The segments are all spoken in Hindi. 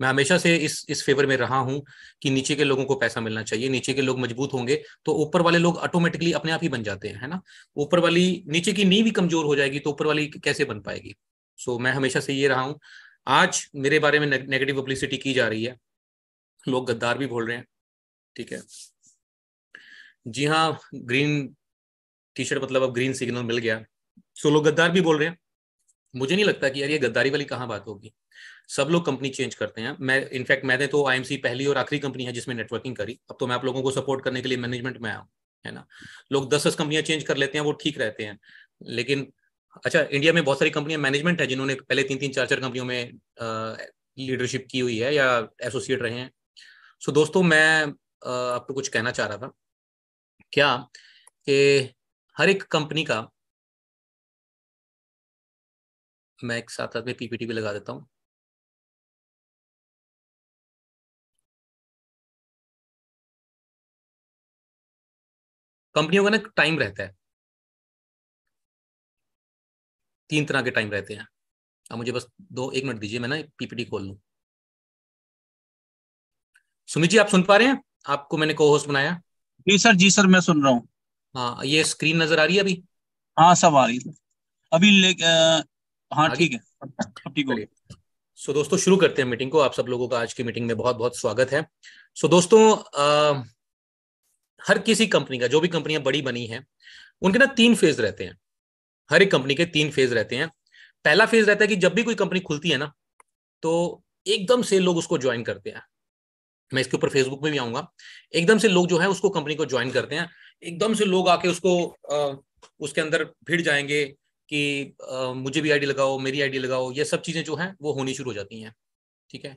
मैं हमेशा से इस इस फेवर में रहा हूं कि नीचे के लोगों को पैसा मिलना चाहिए नीचे के लोग मजबूत होंगे तो ऊपर वाले लोग ऑटोमेटिकली अपने आप ही बन जाते हैं है ना ऊपर वाली नीचे की नींव भी कमजोर हो जाएगी तो ऊपर वाली कैसे बन पाएगी सो so, मैं हमेशा से ये रहा हूँ आज मेरे बारे में नेगेटिव पब्लिसिटी की जा रही है लोग गद्दार भी बोल रहे हैं ठीक है जी हाँ ग्रीन टी शर्ट मतलब अब ग्रीन सिग्नल मिल गया सो लोग गद्दार भी बोल रहे हैं मुझे नहीं लगता कि यार ये गद्दारी वाली कहाँ बात होगी सब लोग कंपनी चेंज करते हैं मैं इनफैक्ट मैंने तो आईएमसी पहली और आखिरी कंपनी है जिसमें नेटवर्किंग करी अब तो मैं आप लोगों को सपोर्ट करने के लिए मैनेजमेंट में आया हूँ है ना लोग दस दस कंपनियां चेंज कर लेते हैं वो ठीक रहते हैं लेकिन अच्छा इंडिया में बहुत सारी कंपनियां मैनेजमेंट है जिन्होंने पहले तीन तीन चार चार कंपनियों में लीडरशिप की हुई है या एसोसिएट रहे हैं सो दोस्तों मैं आपको कुछ कहना चाह रहा था क्या कि हर एक कंपनी का मैं एक साथ साथ में पीपीटी भी लगा देता हूँ कंपनियों का ना टाइम रहता है तीन तरह के टाइम रहते हैं अब मुझे बस दो एक मिनट दीजिए मैं ना पीपीटी खोल लू सुमित जी आप सुन पा रहे हैं आपको मैंने को होस्ट बनाया जी सर जी सर मैं सुन रहा हूँ हाँ ये स्क्रीन नजर आ रही है अभी हाँ सब आ रही है अभी ले हाँ ठीक है ठीक है सो दोस्तों शुरू करते हैं मीटिंग को आप सब लोगों का आज की मीटिंग में बहुत बहुत स्वागत है सो दोस्तों आ, हर किसी कंपनी का जो भी कंपनियां बड़ी बनी है उनके ना तीन फेज रहते हैं हर एक कंपनी के तीन फेज रहते हैं पहला फेज रहता है कि जब भी कोई कंपनी खुलती है ना तो एकदम से लोग उसको ज्वाइन करते हैं मैं इसके ऊपर फेसबुक में भी आऊंगा एकदम से लोग जो है उसको कंपनी को ज्वाइन करते हैं एकदम से लोग आके उसको आ, उसके अंदर भिड़ जाएंगे कि आ, मुझे भी आईडी लगाओ मेरी आईडी लगाओ ये सब चीजें जो है वो होनी शुरू हो जाती हैं ठीक है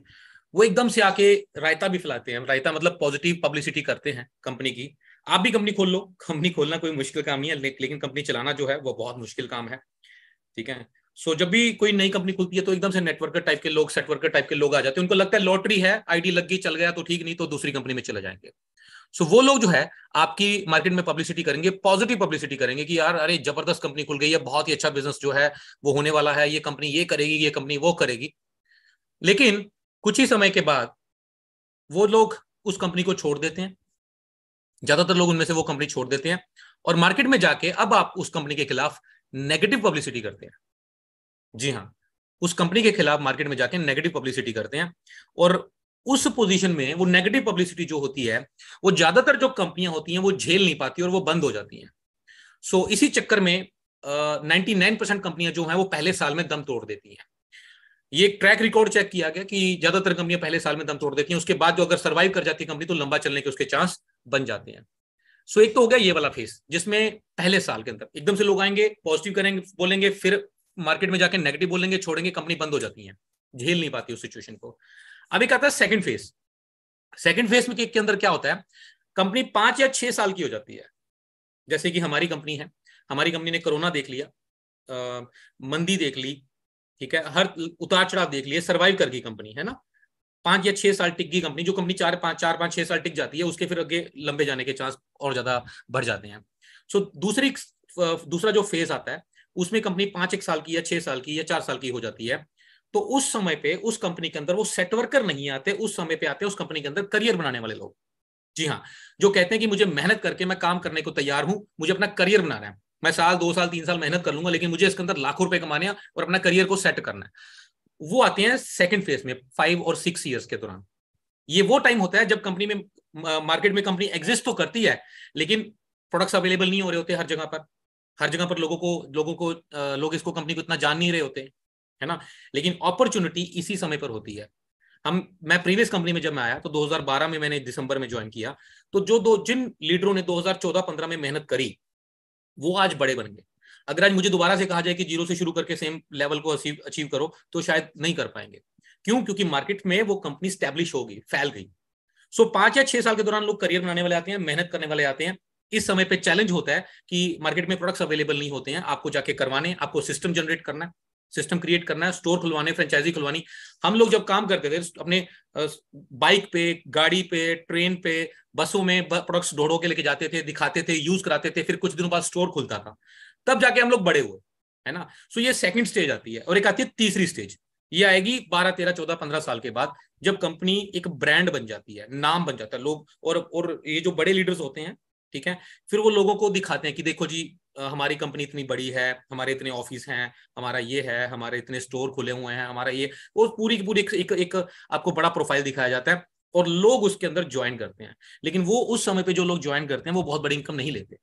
वो एकदम से आके रायता भी फैलाते हैं रायता मतलब पॉजिटिव पब्लिसिटी करते हैं कंपनी की आप भी कंपनी खोल लो कंपनी खोलना कोई मुश्किल काम नहीं है लेकिन कंपनी चलाना जो है वो बहुत मुश्किल काम है ठीक है सो जब भी कोई नई कंपनी खुलती है तो एकदम से नेटवर्कर टाइप के लोग सेटवर्कर टाइप के लोग आ जाते हैं उनको लगता है लॉटरी है आईडी लग गई चल गया तो ठीक नहीं तो दूसरी कंपनी में चले जाएंगे सो वो लोग जो है आपकी मार्केट में पब्लिसिटी करेंगे पॉजिटिव पब्लिसिटी करेंगे कि यार अरे जबरदस्त कंपनी खुल गई है बहुत ही अच्छा बिजनेस जो है वो होने वाला है ये कंपनी ये करेगी ये कंपनी वो करेगी लेकिन कुछ ही समय के बाद वो लोग उस कंपनी को छोड़ देते हैं ज्यादातर लोग उनमें से वो कंपनी छोड़ देते हैं और मार्केट में जाके अब आप उस कंपनी के खिलाफ नेगेटिव पब्लिसिटी करते हैं जी हाँ उस कंपनी के खिलाफ मार्केट में जाके नेगेटिव पब्लिसिटी करते हैं और उस पोजीशन में वो नेगेटिव पब्लिसिटी जो होती है वो ज्यादातर जो कंपनियां होती हैं वो झेल नहीं पाती और वो बंद हो जाती हैं सो so, इसी चक्कर में नाइन्टी नाइन परसेंट कंपनियां जो हैं वो पहले साल में दम तोड़ देती हैं ये ट्रैक रिकॉर्ड चेक किया गया कि ज्यादातर कंपनियां पहले साल में दम तोड़ देती हैं उसके बाद जो अगर सर्वाइव कर जाती है कंपनी तो लंबा चलने के उसके चांस बन जाते हैं सो एक तो हो गया ये वाला फेस जिसमें पहले साल के अंदर एकदम से लोग आएंगे पॉजिटिव करेंगे बोलेंगे फिर मार्केट में जाकर नेगेटिव बोलेंगे छोड़ेंगे कंपनी बंद हो जाती है झेल नहीं पाती उस सिचुएशन को अब एक आता है सेकंड फेज सेकंड फेज में के अंदर क्या होता है कंपनी पांच या छह साल की हो जाती है जैसे कि हमारी कंपनी है हमारी कंपनी ने कोरोना देख लिया आ, मंदी देख ली ठीक है हर उतार चढ़ाव देख लिए सर्वाइव कर गई कंपनी है ना पांच या छह साल टिक गई कंपनी जो कंपनी चार पांच चार पांच छह साल टिक जाती है उसके फिर आगे लंबे जाने के चांस और ज्यादा बढ़ जाते हैं सो so, दूसरी दूसरा जो फेज आता है उसमें कंपनी पांच एक साल की या छह साल की या चार साल की हो जाती है तो उस समय पे उस कंपनी के अंदर वो सेट वर्कर नहीं आते उस समय पे आते हैं उस कंपनी के अंदर करियर बनाने वाले लोग जी हाँ जो कहते हैं कि मुझे मेहनत करके मैं काम करने को तैयार हूं मुझे अपना करियर बनाना है मैं साल दो साल तीन साल मेहनत कर लूंगा लेकिन मुझे इसके अंदर लाखों रुपए कमाने हैं और अपना करियर को सेट करना है वो आते हैं सेकंड फेज में फाइव और सिक्स ईयर्स के दौरान ये वो टाइम होता है जब कंपनी में मार्केट में कंपनी एग्जिस्ट तो करती है लेकिन प्रोडक्ट्स अवेलेबल नहीं हो रहे होते हर जगह पर हर जगह पर लोगों को लोगों को लोग इसको कंपनी को इतना जान नहीं रहे होते है ना लेकिन अपॉर्चुनिटी इसी समय पर होती है हम मैं प्रीवियस कंपनी में जब मैं आया तो 2012 में मैंने दिसंबर में ज्वाइन किया तो जो दो जिन लीडरों ने 2014-15 में मेहनत करी वो आज बड़े बन गए अगर आज मुझे दोबारा से कहा जाए कि जीरो से शुरू करके सेम लेवल को अचीव करो तो शायद नहीं कर पाएंगे क्यों क्योंकि मार्केट में वो कंपनी स्टैब्लिश हो गई फैल गई सो पांच या छह साल के दौरान लोग करियर बनाने वाले आते हैं मेहनत करने वाले आते हैं इस समय पे चैलेंज होता है कि मार्केट में प्रोडक्ट्स अवेलेबल नहीं होते हैं आपको जाके करवाने आपको सिस्टम जनरेट करना है सिस्टम क्रिएट करना है स्टोर खुलवाने फ्रेंचाइजी खुलवानी हम लोग जब काम करते थे अपने बाइक पे गाड़ी पे ट्रेन पे बसों में प्रोडक्ट्स ढोड़ो के लेके जाते थे दिखाते थे यूज कराते थे फिर कुछ दिनों बाद स्टोर खुलता था तब जाके हम लोग बड़े हुए है ना सो ये सेकंड स्टेज आती है और एक आती है तीसरी स्टेज ये आएगी बारह तेरह चौदह पंद्रह साल के बाद जब कंपनी एक ब्रांड बन जाती है नाम बन जाता है लोग और और ये जो बड़े लीडर्स होते हैं ठीक है फिर वो लोगों को दिखाते हैं कि देखो जी हमारी कंपनी इतनी बड़ी है हमारे इतने ऑफिस हैं हमारा ये है हमारे इतने स्टोर खुले हुए हैं हमारा ये वो पूरी की पूरी एक, एक, एक आपको बड़ा प्रोफाइल दिखाया जाता है और लोग उसके अंदर ज्वाइन करते हैं लेकिन वो उस समय पे जो लोग ज्वाइन करते हैं वो बहुत बड़ी इनकम नहीं लेते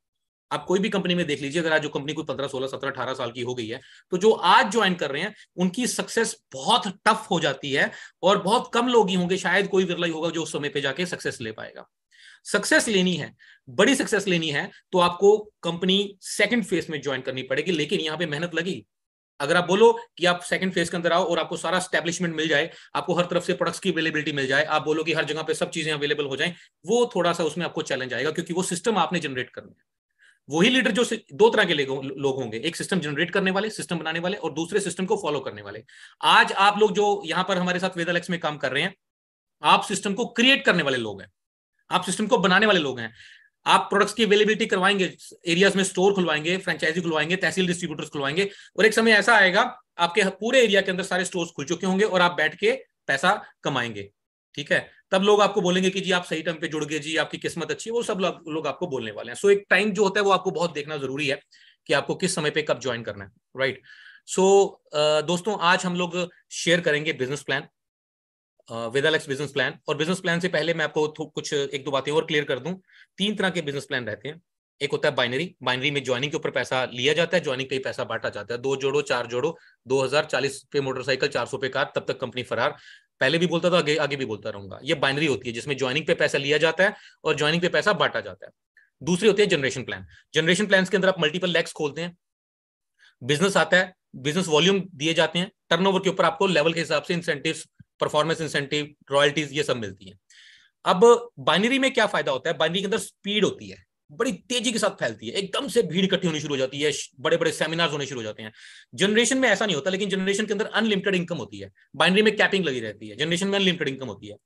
आप कोई भी कंपनी में देख लीजिए अगर आज जो कंपनी कोई पंद्रह सोलह सत्रह अठारह साल की हो गई है तो जो आज ज्वाइन कर रहे हैं उनकी सक्सेस बहुत टफ हो जाती है और बहुत कम लोग ही होंगे शायद कोई विरला होगा जो उस समय पे जाके सक्सेस ले पाएगा सक्सेस लेनी है बड़ी सक्सेस लेनी है तो आपको कंपनी सेकंड फेज में ज्वाइन करनी पड़ेगी लेकिन यहां पे मेहनत लगी अगर आप बोलो कि आप सेकंड फेज के अंदर आओ और आपको सारा स्टैब्लिशमेंट मिल जाए आपको हर तरफ से प्रोडक्ट्स की अवेलेबिलिटी मिल जाए आप बोलो कि हर जगह पे सब चीजें अवेलेबल हो जाए वो थोड़ा सा उसमें आपको चैलेंज आएगा क्योंकि वो सिस्टम आपने जनरेट करना है वही लीडर जो दो तरह के लोग होंगे एक सिस्टम जनरेट करने वाले सिस्टम बनाने वाले और दूसरे सिस्टम को फॉलो करने वाले आज आप लोग जो यहां पर हमारे साथ वेदालेक्स में काम कर रहे हैं आप सिस्टम को क्रिएट करने वाले लोग हैं आप सिस्टम को बनाने वाले लोग हैं आप प्रोडक्ट्स की अवेलेबिलिटी करवाएंगे एरियाज में स्टोर खुलवाएंगे फ्रेंचाइजी खुलवाएंगे तहसील डिस्ट्रीब्यूटर्स खुलवाएंगे और एक समय ऐसा आएगा आपके पूरे एरिया के अंदर सारे स्टोर्स खुल चुके होंगे और आप बैठ के पैसा कमाएंगे ठीक है तब लोग आपको बोलेंगे कि जी आप सही टाइम पे जुड़ गए जी आपकी किस्मत अच्छी है वो सब लोग आपको बोलने वाले हैं सो एक टाइम जो होता है वो आपको बहुत देखना जरूरी है कि आपको किस समय पे कब ज्वाइन करना है राइट सो दोस्तों आज हम लोग शेयर करेंगे business plan Vedalux business plan और बिजनेस प्लान से पहले मैं आपको कुछ एक दो बातें और क्लियर कर दूं तीन तरह के बिजनेस प्लान रहते हैं एक होता है बाइनरी बाइनरी में ज्वाइनिंग के ऊपर पैसा लिया जाता है ज्वाइनिंग पे ही पैसा बांटा जाता है दो जोड़ो चार जोड़ो दो हजार चालीस पे मोटरसाइकिल चार सौ पे कार तब तक कंपनी फरार पहले भी बोलता था आगे आगे भी बोलता रहूंगा ये बाइनरी होती है जिसमें ज्वाइनिंग पे पैसा लिया जाता है और ज्वाइनिंग पे पैसा बांटा जाता है दूसरी होती है जनरेशन प्लान जनरेशन प्लान के अंदर आप मल्टीपल लैक्स खोलते हैं बिजनेस आता है बिजनेस वॉल्यूम दिए जाते हैं टर्नओवर के ऊपर आपको लेवल के हिसाब से इंसेंटिव्स परफॉर्मेंस इंसेंटिव रॉयल्टीज ये सब मिलती है अब बाइनरी में क्या फायदा होता है बाइनरी के अंदर स्पीड होती है बड़ी तेजी के साथ फैलती है एकदम से भीड़ इकट्ठी होनी शुरू हो जाती है बड़े बड़े सेमिनार्स होने शुरू हो जाते हैं जनरेशन में ऐसा नहीं होता लेकिन जनरेशन के अंदर अनलिमिटेड इनकम होती है बाइनरी में कैपिंग लगी रहती है जनरेशन में अनलिमिटेड इनकम होती है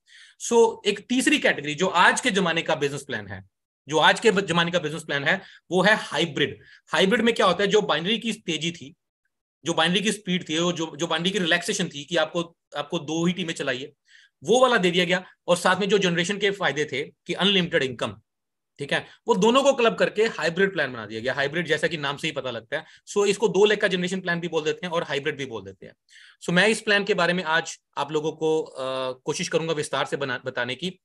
सो so, एक तीसरी कैटेगरी जो आज के जमाने का बिजनेस प्लान है जो आज के जमाने का बिजनेस प्लान है वो है हाइब्रिड हाइब्रिड में क्या होता है जो बाइनरी की तेजी थी जो बाइनरी की स्पीड थी और जो जो बाइनरी की रिलैक्सेशन थी कि आपको आपको दो ही टीमें चलाइए वो वाला दे दिया गया और साथ में जो जनरेशन के फायदे थे कि अनलिमिटेड इनकम ठीक है वो दोनों को क्लब करके हाइब्रिड प्लान बना दिया गया हाइब्रिड जैसा कि नाम से ही पता लगता है सो इसको दो लेख का जनरेशन प्लान भी बोल देते हैं और हाइब्रिड भी बोल देते हैं सो मैं इस प्लान के बारे में आज आप लोगों को कोशिश करूंगा विस्तार से बना बताने की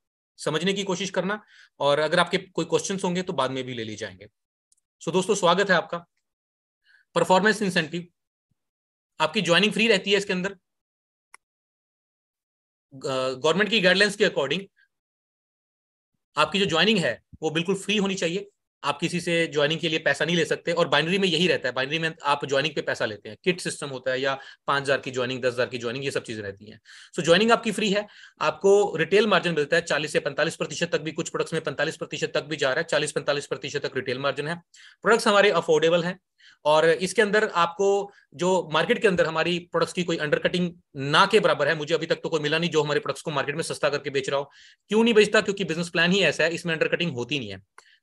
समझने की कोशिश करना और अगर आपके कोई क्वेश्चन होंगे तो बाद में भी ले लिए जाएंगे सो दोस्तों स्वागत है आपका परफॉर्मेंस इंसेंटिव आपकी ज्वाइनिंग फ्री रहती है इसके अंदर गवर्नमेंट की गाइडलाइंस के अकॉर्डिंग आपकी जो ज्वाइनिंग है वो बिल्कुल फ्री होनी चाहिए आप किसी से ज्वाइनिंग के लिए पैसा नहीं ले सकते और बाइनरी में यही रहता है बाइनरी में आप ज्वाइनिंग पे पैसा लेते हैं किट सिस्टम होता है या पांच हजार की ज्वाइनिंग दस हजार की ज्वाइनिंग ये सब चीजें रहती हैं सो ज्वाइनिंग आपकी फ्री है आपको रिटेल मार्जिन मिलता है चालीस से पैंतालीस प्रतिशत तक भी कुछ प्रोडक्ट्स में पैंतालीस प्रतिशत तक भी जा रहा है चालीस पैंतालीस प्रतिशत तक रिटेल मार्जिन है प्रोडक्ट्स हमारे अफोर्डेबल है और इसके अंदर आपको जो मार्केट के अंदर हमारी प्रोडक्ट्स की कोई अंडरकटिंग ना के बराबर है मुझे अभी तक तो कोई मिला नहीं जो हमारे प्रोडक्ट्स को मार्केट में सस्ता करके बेच रहा हो क्यों नहीं बेचता क्योंकि बिजनेस प्लान ही ऐसा है इसमें अंडरकटिंग होती नहीं है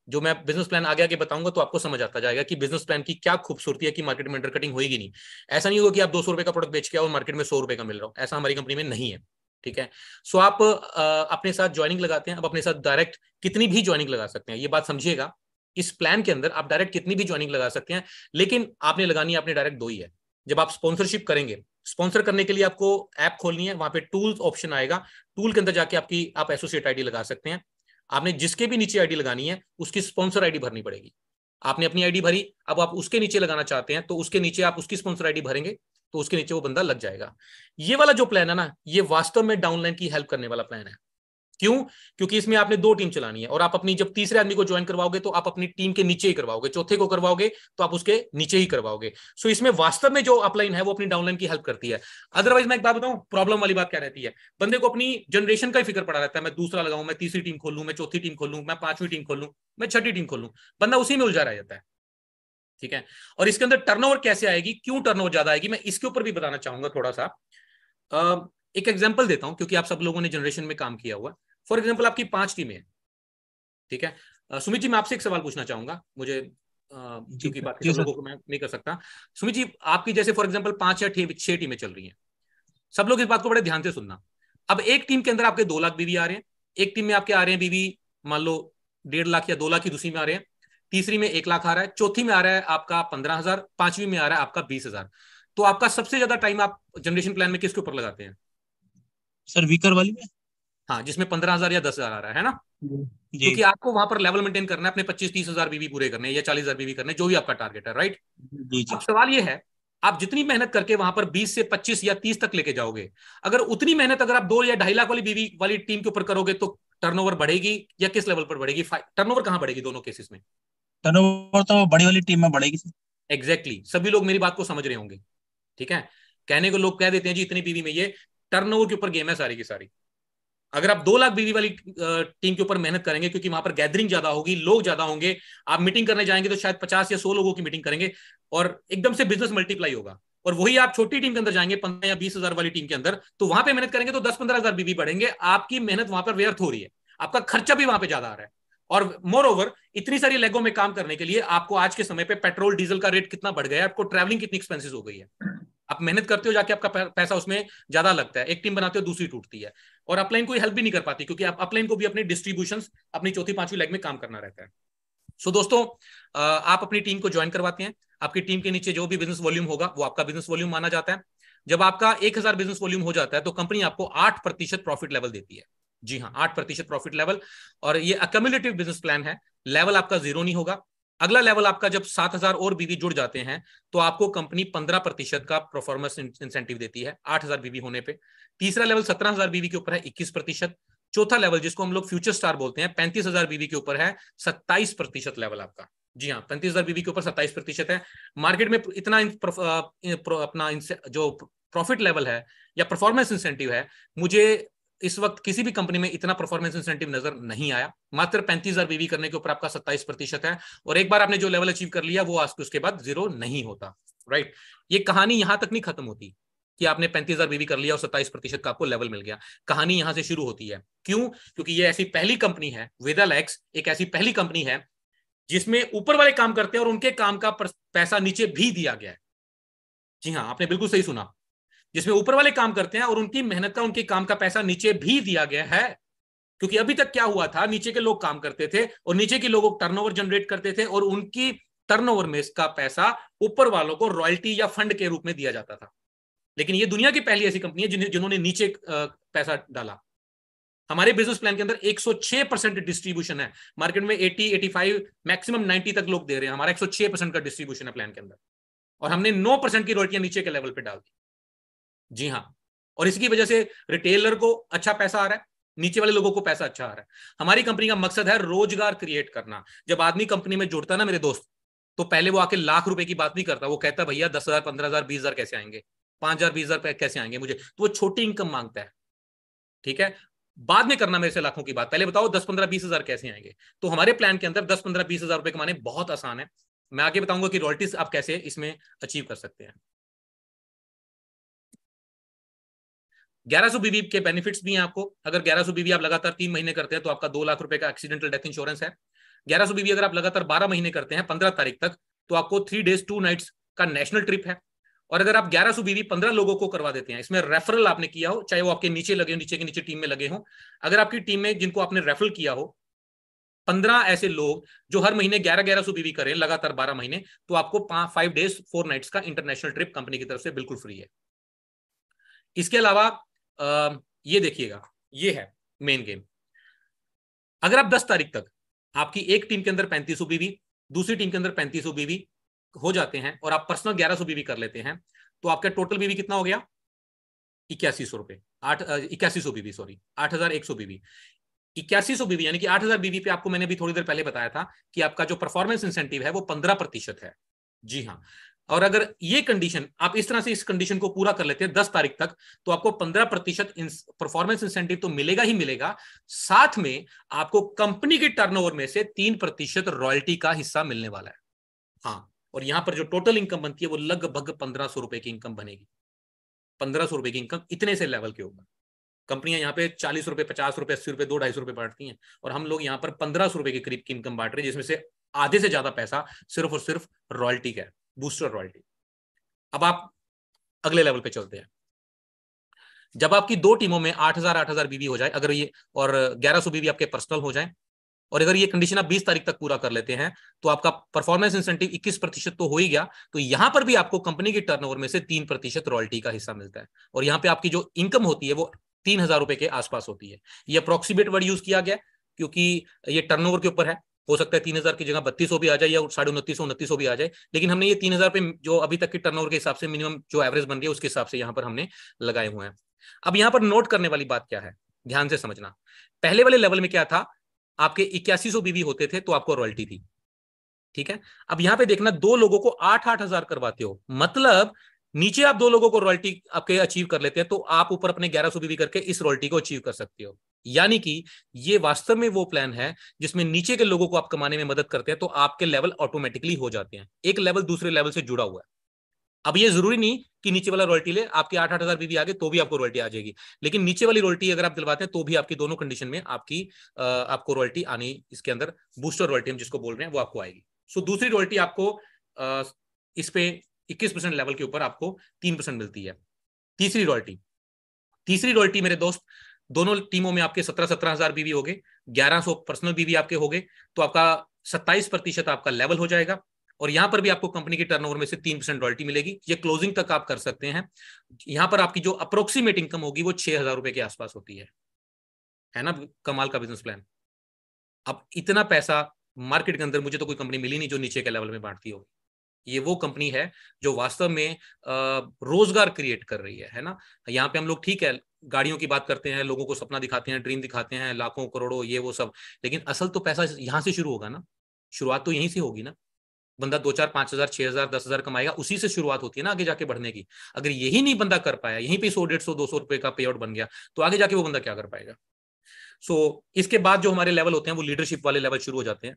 जो मैं बिजनेस प्लान आगे आगे बताऊंगा तो आपको समझ आता जाएगा कि बिजनेस प्लान की क्या खूबसूरती है कि मार्केट में अंडरकटिंग होगी नहीं ऐसा नहीं होगा कि आप दो सौ रुपए का प्रोडक्ट बेच के और मार्केट में सौ रुपए का मिल रहा हो ऐसा हमारी कंपनी में नहीं है ठीक है सो आप अपने साथ ज्वाइनिंग लगाते हैं आप अपने साथ डायरेक्ट कितनी भी ज्वाइनिंग लगा सकते हैं ये बात समझिएगा इस प्लान के अंदर आप डायरेक्ट कितनी भी ज्वाइनिंग लगा सकते हैं लेकिन आपने लगानी आपने डायरेक्ट दो ही है जब आप स्पॉन्सरशिप करेंगे स्पॉन्सर करने के लिए आपको ऐप खोलनी है वहां पे टूल्स ऑप्शन आएगा टूल के अंदर जाके आपकी आप एसोसिएट आईडी लगा सकते हैं आपने जिसके भी नीचे आईडी लगानी है उसकी स्पॉन्सर आईडी भरनी पड़ेगी आपने अपनी आईडी भरी अब आप उसके नीचे लगाना चाहते हैं तो उसके नीचे आप उसकी स्पॉन्सर आईडी भरेंगे तो उसके नीचे वो बंदा लग जाएगा ये वाला जो प्लान है ना ये वास्तव में डाउनलाइन की हेल्प करने वाला प्लान है क्यों क्योंकि इसमें आपने दो टीम चलानी है और आप अपनी जब तीसरे आदमी को ज्वाइन करवाओगे तो आप अपनी टीम के नीचे ही करवाओगे चौथे को करवाओगे तो आप उसके नीचे ही करवाओगे सो इसमें वास्तव में जो अपलाइन है वो अपनी डाउनलाइन की हेल्प करती है अदरवाइज मैं एक बात बताऊं प्रॉब्लम वाली बात क्या रहती है बंदे को अपनी जनरेशन का ही फिक्र पड़ा रहता है मैं दूसरा लगाऊं मैं तीसरी टीम खोलू मैं चौथी टीम खोलू मैं पांचवी टीम खोलू मैं छठी टीम खोलू बंदा उसी में उलझा रह जाता है ठीक है और इसके अंदर टर्नओवर कैसे आएगी क्यों टर्नओवर ज्यादा आएगी मैं इसके ऊपर भी बताना चाहूंगा थोड़ा सा एक एग्जाम्पल देता हूँ क्योंकि आप सब लोगों ने जनरेशन में काम किया हुआ फॉर एग्जाम्पल आपकी पांच टीमें हैं ठीक है सुमित जी मैं आपसे एक सवाल पूछना चाहूंगा मुझे क्योंकि बाकी सब लोगों को मैं नहीं कर सकता सुमित जी आपकी जैसे फॉर एग्जाम्पल पांच या छह टीमें चल रही हैं सब लोग इस बात को बड़े ध्यान से सुनना अब एक टीम के अंदर आपके दो लाख बीवी आ रहे हैं एक टीम में आपके आ रहे हैं बीवी मान लो डेढ़ लाख या दो लाख की दूसरी में आ रहे हैं तीसरी में एक लाख आ रहा है चौथी में आ रहा है आपका पंद्रह हजार पांचवी में आ रहा है आपका बीस हजार तो आपका सबसे ज्यादा टाइम आप जनरेशन प्लान में किसके ऊपर लगाते हैं सर वीकर वाली में हाँ जिसमें पंद्रह हजार या दस हजार आ रहा है ना क्योंकि आपको वहां पर लेवल मेंटेन करना है अपने पच्चीस तीस हजार बीबी पूरे करने या चालीस हजार बीबी करने जो भी आपका टारगेट है राइट अब सवाल ये है आप जितनी मेहनत करके वहां पर 20 से 25 या 30 तक लेके जाओगे अगर उतनी मेहनत अगर आप दो या ढाई लाख वाली बीवी वाली टीम के ऊपर करोगे तो टर्नओवर बढ़ेगी या किस लेवल पर बढ़ेगी टर्नओवर कहाँ बढ़ेगी दोनों केसेस में टर्नओवर तो बड़ी वाली टीम में बढ़ेगी एग्जैक्टली exactly. सभी लोग मेरी बात को समझ रहे होंगे ठीक है कहने को लोग कह देते हैं जी इतनी बीवी में ये टर्नओवर के ऊपर गेम है सारी की सारी अगर आप दो लाख बीवी वाली टीम के ऊपर मेहनत करेंगे क्योंकि वहां पर गैदरिंग ज्यादा होगी लोग ज्यादा होंगे आप मीटिंग करने जाएंगे तो शायद पचास या सौ लोगों की मीटिंग करेंगे और एकदम से बिजनेस मल्टीप्लाई होगा और वही आप छोटी टीम के अंदर जाएंगे पंद्रह या बीस हजार वाली टीम के अंदर तो वहां पे मेहनत करेंगे तो दस पंद्रह हजार बीबी बढ़ेंगे आपकी मेहनत वहां पर व्यर्थ हो रही है आपका खर्चा भी वहां पे ज्यादा आ रहा है और मोर ओवर इतनी सारी लेगो में काम करने के लिए आपको आज के समय पे पेट्रोल डीजल का रेट कितना बढ़ गया है आपको ट्रैवलिंग कितनी एक्सपेंसिव हो गई है आप मेहनत करते हो जाके आपका पैसा उसमें ज्यादा लगता है एक टीम बनाते हो दूसरी टूटती है और अपलाइन कोई हेल्प भी नहीं कर पाती क्योंकि आप अपलाइन को भी अपने डिस्ट्रीब्यूशन अपनी चौथी पांचवी लेग में काम करना रहता है सो so, दोस्तों आप अपनी टीम को ज्वाइन करवाते हैं आपकी टीम के नीचे जो भी बिजनेस वॉल्यूम होगा वो आपका बिजनेस वॉल्यूम माना जाता है जब आपका एक हजार बिजनेस वॉल्यूम हो जाता है तो कंपनी आपको आठ प्रतिशत प्रॉफिट लेवल देती है जी हाँ आठ प्रतिशत प्रॉफिट लेवल और ये अकम्युलेटिव बिजनेस प्लान है लेवल आपका जीरो नहीं होगा अगला लेवल आपका जब सात हजार और बीवी जुड़ जाते हैं तो आपको कंपनी पंद्रह प्रतिशत का परफॉर्मेंस इंसेंटिव देती है आठ हजार बीवी होने पे तीसरा लेवल सत्रह हजार बीवी के ऊपर है इक्कीस प्रतिशत चौथा लेवल जिसको हम लोग फ्यूचर स्टार बोलते हैं पैंतीस हजार बीवी के ऊपर है सत्ताईस प्रतिशत लेवल आपका जी हाँ पैंतीस हजार बीवी के ऊपर सत्ताईस प्रतिशत है मार्केट में इतना अपना जो प्रॉफिट लेवल है या परफॉर्मेंस इंसेंटिव है मुझे इस वक्त किसी भी कंपनी में इतना परफॉर्मेंस इंसेंटिव नजर नहीं आया मात्र पैंतीस हजार बीवी करने के ऊपर आपका सत्ताईस प्रतिशत है और एक बार आपने जो लेवल अचीव कर लिया वो आज उसके बाद जीरो नहीं होता राइट ये कहानी यहां तक नहीं खत्म होती कि आपने पैंतीस हजार बीवी कर लिया और सत्ताईस प्रतिशत का आपको लेवल मिल गया कहानी यहां से शुरू होती है क्यों क्योंकि ये ऐसी पहली कंपनी है वेदालैक्स एक ऐसी पहली कंपनी है जिसमें ऊपर वाले काम करते हैं और उनके काम का पैसा नीचे भी दिया गया है जी हाँ आपने बिल्कुल सही सुना जिसमें ऊपर वाले काम करते हैं और उनकी मेहनत का उनके काम का पैसा नीचे भी दिया गया है क्योंकि अभी तक क्या हुआ था नीचे के लोग काम करते थे और नीचे के लोग टर्न जनरेट करते थे और उनकी टर्न में इसका पैसा ऊपर वालों को रॉयल्टी या फंड के रूप में दिया जाता था लेकिन ये दुनिया की पहली ऐसी कंपनी है जिन्हें जिन्होंने नीचे पैसा डाला हमारे बिजनेस प्लान के अंदर 106 परसेंट डिस्ट्रीब्यूशन है मार्केट में 80, 85, मैक्सिमम 90 तक लोग दे रहे हैं हमारा 106 परसेंट का डिस्ट्रीब्यूशन है प्लान के अंदर और हमने 9 परसेंट की रोटियां नीचे के लेवल पे डाल दी जी हाँ और इसकी वजह से रिटेलर को अच्छा पैसा आ रहा है नीचे वाले लोगों को पैसा अच्छा आ रहा है हमारी कंपनी का मकसद है रोजगार क्रिएट करना जब आदमी कंपनी में जुड़ता ना मेरे दोस्त तो पहले वो आके लाख रुपए की बात नहीं करता वो कहता भैया दस हजार पंद्रह हजार बीस हजार कैसे आएंगे पांच हजार बीस हजार कैसे आएंगे मुझे तो वो छोटी इनकम मांगता है ठीक है बाद में करना मेरे से लाखों की बात पहले बताओ दस पंद्रह बीस हजार कैसे आएंगे तो हमारे प्लान के अंदर दस पंद्रह बीस हजार रुपए कमाने बहुत आसान है मैं आगे बताऊंगा कि रॉयल्टीज आप कैसे इसमें अचीव कर सकते हैं ग्यारह सौ बीबी के बेनिफिट्स भी हैं आपको अगर ग्यारह सौ बीबी आप लगातार तीन महीने करते हैं तो आपका दो लाख रुपए का एक्सीडेंटल डेथ इंश्योरेंस है ग्यारह सौ बीबी अगर आप लगातार बारह महीने करते हैं पंद्रह तारीख तक तो आपको थ्री डेज टू नाइट्स का नेशनल ट्रिप है और अगर आप ग्यारह सौ बीबी पंद्रह लोगों को करवा देते हैं इसमें रेफरल आपने किया हो चाहे वो आपके नीचे लगे हो नीचे के नीचे टीम में लगे हो अगर आपकी टीम में जिनको आपने रेफरल किया हो पंद्रह ऐसे लोग जो हर महीने ग्यारह ग्यारह सौ बीबी करें लगातार बारह महीने तो आपको फाइव डेज फोर नाइट्स का इंटरनेशनल ट्रिप कंपनी की तरफ से बिल्कुल फ्री है इसके अलावा ये देखिएगा ये है मेन गेम अगर आप 10 तारीख तक आपकी एक टीम के अंदर पैंतीस ओ बीवी दूसरी टीम के अंदर पैंतीस ओ बीवी हो जाते हैं और आप पर्सनल ग्यारह सौ बीवी कर लेते हैं तो आपका टोटल बीवी कितना हो गया इक्यासी सौ रुपए आठ इक्यासी सौ बीवी सॉरी आठ हजार एक सौ बीवी इक्यासी सौ बीवी यानी कि आठ हजार बीवी पे आपको मैंने भी थोड़ी देर पहले बताया था कि आपका जो परफॉर्मेंस इंसेंटिव है वो पंद्रह प्रतिशत है जी हाँ और अगर ये कंडीशन आप इस तरह से इस कंडीशन को पूरा कर लेते हैं दस तारीख तक तो आपको पंद्रह प्रतिशत परफॉर्मेंस इंसेंटिव तो मिलेगा ही मिलेगा साथ में आपको कंपनी के टर्नओवर में से तीन प्रतिशत रॉयल्टी का हिस्सा मिलने वाला है हाँ और यहां पर जो टोटल इनकम बनती है वो लगभग पंद्रह सौ रुपए की इनकम बनेगी पंद्रह सौ रुपए की इनकम इतने से लेवल के ऊपर कंपनियां यहाँ पे चालीस रुपए पचास रुपए अस्सी रुपए दो ढाई सौ रुपए बांटती हैं और हम लोग यहाँ पर पंद्रह सौ रुपए के करीब की इनकम बांट रहे हैं जिसमें से आधे से ज्यादा पैसा सिर्फ और सिर्फ रॉयल्टी का है बूस्टर रॉयल्टी अब आप अगले लेवल पे चलते हैं जब आपकी दो टीमों में 8000 8000 बीवी हो जाए अगर ये और 1100 बीवी आपके पर्सनल हो जाए और अगर ये कंडीशन आप 20 तारीख तक पूरा कर लेते हैं तो आपका परफॉर्मेंस इंसेंटिव 21 प्रतिशत तो हो ही गया तो यहां पर भी आपको कंपनी के टर्नओवर में से तीन प्रतिशत रॉयल्टी का हिस्सा मिलता है और यहाँ पे आपकी जो इनकम होती है वो तीन हजार रुपए के आसपास होती है ये अप्रोक्सीमेट वर्ड यूज किया गया क्योंकि ये टर्नओवर के ऊपर है हो सकता है तीन हजार की जगह बत्तीस भी आ जाए या साढ़े उनतीस सौ उनतीस भी आ जाए लेकिन हमने ये तीन हजार पे जो अभी तक के टर्नओवर के हिसाब से मिनिमम जो एवरेज बन रही है उसके हिसाब से यहाँ पर हमने लगाए हुए हैं अब यहाँ पर नोट करने वाली बात क्या है ध्यान से समझना पहले वाले लेवल में क्या था आपके इक्यासी सौ बीवी होते थे तो आपको रॉयल्टी थी ठीक है अब यहाँ पे देखना दो लोगों को आठ आठ हजार करवाते हो मतलब नीचे आप दो लोगों को रॉयल्टी आपके अचीव कर लेते हैं तो आप ऊपर अपने ग्यारह सौ बीवी करके इस रॉयल्टी को अचीव कर सकते हो यानी कि ये वास्तव में वो प्लान है जिसमें नीचे के लोगों को आप कमाने में मदद करते हैं तो आपके लेवल ऑटोमेटिकली हो जाते हैं एक लेवल दूसरे लेवल से जुड़ा हुआ है अब ये जरूरी नहीं कि नीचे वाला रॉयल्टी ले आपके आठ आठ हजार बीवी आगे तो भी आपको रॉयल्टी आ जाएगी लेकिन नीचे वाली रॉयल्टी अगर आप दिलवाते हैं तो भी आपकी दोनों कंडीशन में आपकी आ, आपको रॉयल्टी आनी इसके अंदर बूस्टर रॉयल्टी हम जिसको बोल रहे हैं वो आपको आएगी सो so, दूसरी रॉयल्टी आपको आ, इस पे इक्कीस परसेंट लेवल के ऊपर आपको तीन परसेंट मिलती है तीसरी रॉयल्टी तीसरी रॉयल्टी मेरे दोस्त दोनों टीमों में आपके सत्रह सत्रह हजार बीवी हो गए ग्यारह सौ पर्सनल बीवी आपके हो गए तो आपका सत्ताईस प्रतिशत आपका लेवल हो जाएगा और यहां पर भी आपको कंपनी के टर्नओवर में से तीन परसेंट रॉयल्टी मिलेगी ये क्लोजिंग तक आप कर सकते हैं यहां पर आपकी जो अप्रोक्सीमेट इनकम होगी वो छह हजार रुपए के आसपास होती है है ना कमाल का बिजनेस प्लान अब इतना पैसा मार्केट के अंदर मुझे तो कोई कंपनी मिली नहीं जो नीचे के लेवल में बांटती होगी ये वो कंपनी है जो वास्तव में रोजगार क्रिएट कर रही है है ना यहाँ पे हम लोग ठीक है गाड़ियों की बात करते हैं लोगों को सपना दिखाते हैं ड्रीम दिखाते हैं लाखों करोड़ों ये वो सब लेकिन असल तो पैसा यहाँ से शुरू होगा ना शुरुआत तो यहीं से होगी ना बंदा दो चार पांच हजार छह हजार दस हजार कमाएगा उसी से शुरुआत होती है ना आगे जाके बढ़ने की अगर यही नहीं बंदा कर पाया यहीं पे सौ डेढ़ सौ दो सौ रुपए का पे आउट बन गया तो आगे जाके वो बंदा क्या कर पाएगा सो so, इसके बाद जो हमारे लेवल होते हैं वो लीडरशिप वाले लेवल शुरू हो जाते हैं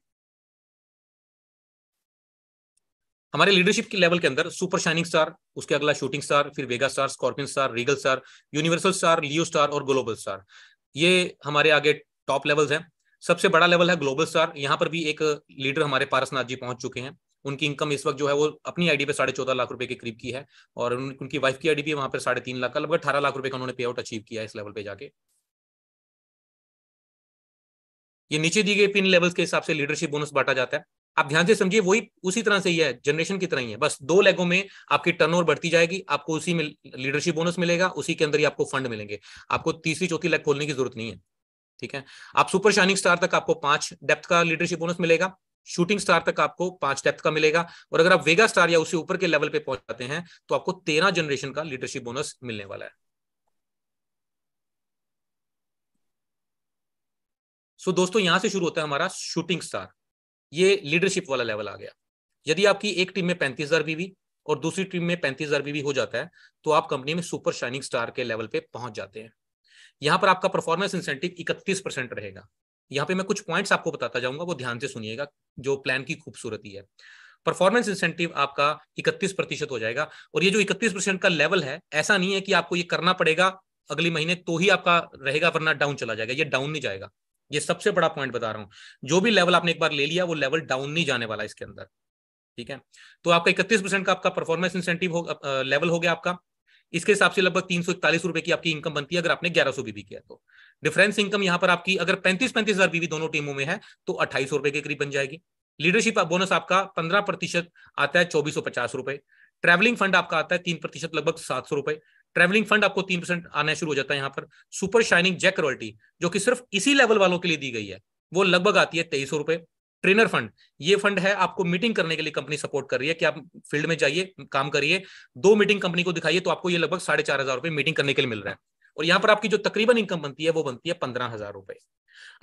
हमारे लीडरशिप के लेवल के अंदर सुपर शाइनिंग स्टार उसके अगला शूटिंग स्टार फिर Vega star scorpion star regal star universal star Leo star और ग्लोबल स्टार ये हमारे आगे टॉप लेवल्स हैं सबसे बड़ा लेवल है ग्लोबल स्टार यहाँ पर भी एक लीडर हमारे पारसनाथ जी पहुंच चुके हैं उनकी इनकम इस वक्त जो है वो अपनी आईडी पे साढ़े चौदह लाख रुपए के करीब की है और उनकी वाइफ की आईडी भी वहां पर साढ़े तीन लाख का लगभग अठारह लाख रुपए का उन्होंने पे आउट अचीव किया इस लेवल पे जाके ये नीचे दिए गए पिन लेवल्स के हिसाब से लीडरशिप बोनस बांटा जाता है आप ध्यान से समझिए वही उसी तरह से ही है जनरेशन की तरह ही है बस दो लेगों में आपकी टर्नओवर बढ़ती जाएगी आपको उसी में लीडरशिप बोनस मिलेगा उसी के अंदर ही आपको फंड मिलेंगे आपको तीसरी चौथी लेग खोलने की जरूरत नहीं है ठीक है आप सुपर शाइनिंग स्टार तक आपको पांच डेप्थ का लीडरशिप बोनस मिलेगा शूटिंग स्टार तक आपको पांच डेप्थ का मिलेगा और अगर आप वेगा स्टार या उससे ऊपर के लेवल पे पहुंच जाते हैं तो आपको तेरह जनरेशन का लीडरशिप बोनस मिलने वाला है सो दोस्तों यहां से शुरू होता है हमारा शूटिंग स्टार ये लीडरशिप वाला लेवल आ गया यदि आपकी एक टीम में पैंतीस हजार बीवी और दूसरी टीम में पैंतीस हजार बीवी हो जाता है तो आप कंपनी में सुपर शाइनिंग स्टार के लेवल पे पहुंच जाते हैं यहां पर आपका परफॉर्मेंस इंसेंटिव इकतीस परसेंट रहेगा यहाँ पे मैं कुछ पॉइंट्स आपको बताता जाऊंगा वो ध्यान से सुनिएगा जो प्लान की खूबसूरती है परफॉर्मेंस इंसेंटिव आपका इकतीस प्रतिशत हो जाएगा और ये जो इकतीस परसेंट का लेवल है ऐसा नहीं है कि आपको ये करना पड़ेगा अगले महीने तो ही आपका रहेगा वरना डाउन चला जाएगा ये डाउन नहीं जाएगा ये सबसे बड़ा पॉइंट बता रहा हूं जो भी लेवल आपने एक बार ले लिया वो लेवल डाउन नहीं जाने वाला इसके अंदर ठीक है तो आपका इकतीस परसेंट का आपका परफॉर्मेंस इंसेंटिव हो लेवल हो गया आपका इसके हिसाब से लगभग तीन सौ इकतालीस रुपए की आपकी इनकम बनती है अगर आपने ग्यारह सौ बीवी किया तो डिफरेंस इनकम यहाँ पर आपकी अगर पैंतीस पैंतीस हजार बीवी दोनों टीमों में है तो अट्ठाईस रुपए के करीब बन जाएगी लीडरशिप बोनस आपका पंद्रह प्रतिशत आता है चौबीस सौ पचास रुपए ट्रैवलिंग फंड आपका आता है तीन प्रतिशत लगभग सात सौ रुपए ट्रेवलिंग फंड आपको तीन परसेंट आना शुरू हो जाता है यहाँ पर सुपर शाइनिंग जैक रॉयल्टी जो कि सिर्फ इसी लेवल वालों के लिए दी गई है वो लगभग आती है तेईस रुपए ट्रेनर फंड ये फंड है आपको मीटिंग करने के लिए कंपनी सपोर्ट कर रही है कि आप फील्ड में जाइए काम करिए दो मीटिंग कंपनी को दिखाइए तो आपको ये लगभग साढ़े चार हजार रुपए मीटिंग करने के लिए मिल रहा है और यहाँ पर आपकी जो तकरीबन इनकम बनती है वो बनती है पंद्रह हजार रुपए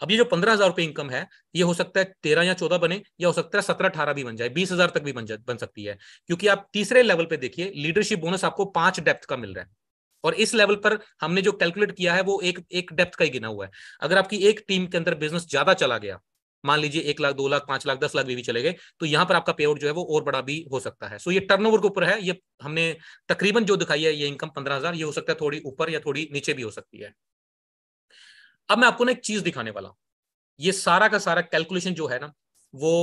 अब ये जो पंद्रह हजार रुपए इनकम है ये हो सकता है तेरह या चौदह बने या हो सकता है सत्रह अठारह भी बन जाए बीस हजार तक भी बन जा बन सकती है क्योंकि आप तीसरे लेवल पे देखिए लीडरशिप बोनस आपको पांच डेप्थ का मिल रहा है और इस लेवल पर हमने जो कैलकुलेट किया है वो एक एक डेप्थ का ही गिना हुआ है अगर आपकी एक टीम के अंदर बिजनेस ज्यादा चला गया मान लीजिए एक लाख दो लाख पांच लाख दस लाख भी, चले गए तो यहाँ पर आपका पे जो है वो और बड़ा भी हो सकता है सो ये टर्नओवर के ऊपर है ये हमने तकरीबन जो दिखाई है ये इनकम पंद्रह हजार ये हो सकता है थोड़ी ऊपर या थोड़ी नीचे भी हो सकती है अब मैं आपको ना एक चीज दिखाने वाला ये सारा का सारा कैलकुलेशन जो है ना वो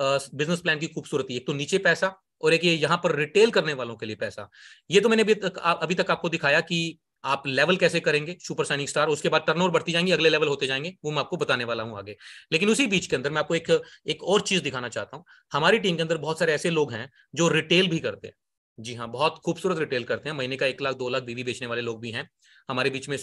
बिजनेस प्लान की खूबसूरती एक तो नीचे पैसा और एक ये यहाँ पर रिटेल करने वालों के लिए पैसा ये तो मैंने अभी तक अभी तक आपको दिखाया कि आप लेवल कैसे करेंगे सुपर साइनिंग स्टार उसके बाद टर्नओवर बढ़ती जाएंगी अगले लेवल होते जाएंगे वो मैं आपको बताने वाला हूँ आगे लेकिन उसी बीच के अंदर मैं आपको एक एक और चीज दिखाना चाहता हूं हमारी टीम के अंदर बहुत सारे ऐसे लोग हैं जो रिटेल भी करते हैं जी हाँ बहुत खूबसूरत रिटेल करते हैं महीने का एक लाख दो लाख बीवी बेचने वाले लोग भी हैं हमारे बीच में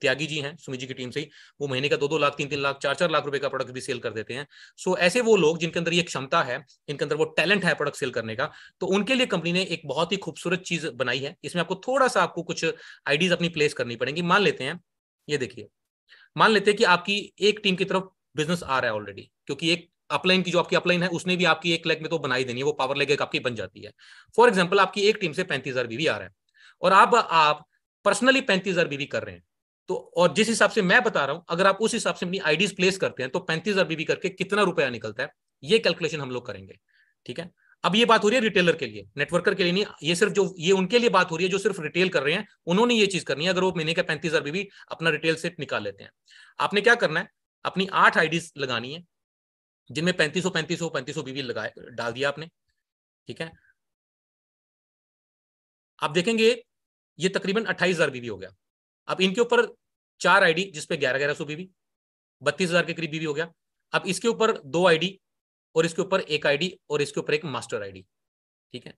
त्यागी जी हैं सुमित जी की टीम से ही वो महीने का दो दो लाख तीन तीन लाख चार चार लाख रुपए का प्रोडक्ट भी सेल कर देते हैं सो ऐसे वो लोग जिनके अंदर ये क्षमता है जिनके अंदर वो टैलेंट है प्रोडक्ट सेल करने का तो उनके लिए कंपनी ने एक बहुत ही खूबसूरत चीज बनाई है इसमें आपको थोड़ा सा आपको कुछ आइडियाज अपनी प्लेस करनी पड़ेगी मान लेते हैं ये देखिए मान लेते हैं कि आपकी एक टीम की तरफ बिजनेस आ रहा है ऑलरेडी क्योंकि एक अपलाइन की जो आपकी अपलाइन है उसने भी आपकी एक लेग में तो बनाई देनी है वो पावर लेग एक आपकी बन जाती है फॉर एग्जाम्पल आपकी एक टीम से पैंतीस हजार बीवी आ रहा है और आप आप पर्सनली पैंतीस हजार बीवी कर रहे हैं तो और जिस हिसाब से मैं बता रहा हूं अगर आप उस हिसाब से अपनी आईडीज प्लेस करते हैं तो पैंतीस हजार बीवी करके कितना रुपया निकलता है ये कैलकुलेशन हम लोग करेंगे ठीक है अब ये बात हो रही है रिटेलर के लिए नेटवर्कर के लिए नहीं ये सिर्फ जो ये उनके लिए बात हो रही है जो सिर्फ रिटेल कर रहे हैं उन्होंने ये चीज करनी है अगर वो महीने का पैंतीस हजार बीवी अपना रिटेल से निकाल लेते हैं आपने क्या करना है अपनी आठ आईडी लगानी है जिनमें पैंतीस सौ पैंतीस सौ पैंतीस सौ बीवी लगा डाल दिया आपने ठीक है आप देखेंगे ये तकरीबन अट्ठाईस हजार बीवी हो गया अब इनके ऊपर चार आईडी जिसपे ग्यारह ग्यारह सौ बीवी बत्तीस हजार के करीब बीवी हो गया अब इसके ऊपर दो आईडी और इसके ऊपर एक आईडी और इसके ऊपर एक मास्टर आईडी ठीक है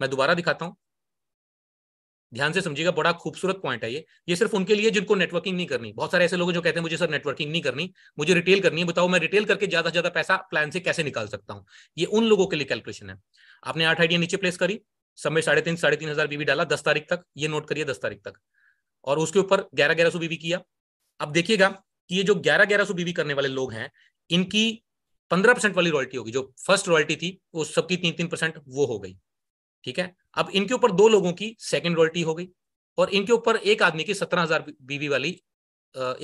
मैं दोबारा दिखाता हूं ध्यान से समझिएगा बड़ा खूबसूरत पॉइंट है ये ये सिर्फ उनके लिए जिनको नेटवर्किंग नहीं करनी बहुत सारे ऐसे लोग जो कहते हैं मुझे सर नेटवर्किंग नहीं करनी मुझे रिटेल करनी है बताओ मैं रिटेल करके ज्यादा से ज्यादा पैसा प्लान से कैसे निकाल सकता हूँ ये उन लोगों के लिए कैलकुलेशन है आपने आठ आइडिया नीचे प्लेस करी समय साढ़े तीन साढ़े तीन हजार बीवी डाला दस तारीख तक ये नोट करिए दस तारीख तक और उसके ऊपर ग्यारह ग्यारह सौ बीवी किया अब देखिएगा कि ये जो ग्यारह ग्यारह सौ बीवी करने वाले लोग हैं इनकी पंद्रह परसेंट वाली रॉयल्टी होगी जो फर्स्ट रॉयल्टी थी वो सबकी तीन तीन परसेंट वो हो गई ठीक है अब इनके ऊपर दो लोगों की सेकेंड रॉयल्टी हो गई और इनके ऊपर एक आदमी की सत्रह हजार बीवी वाली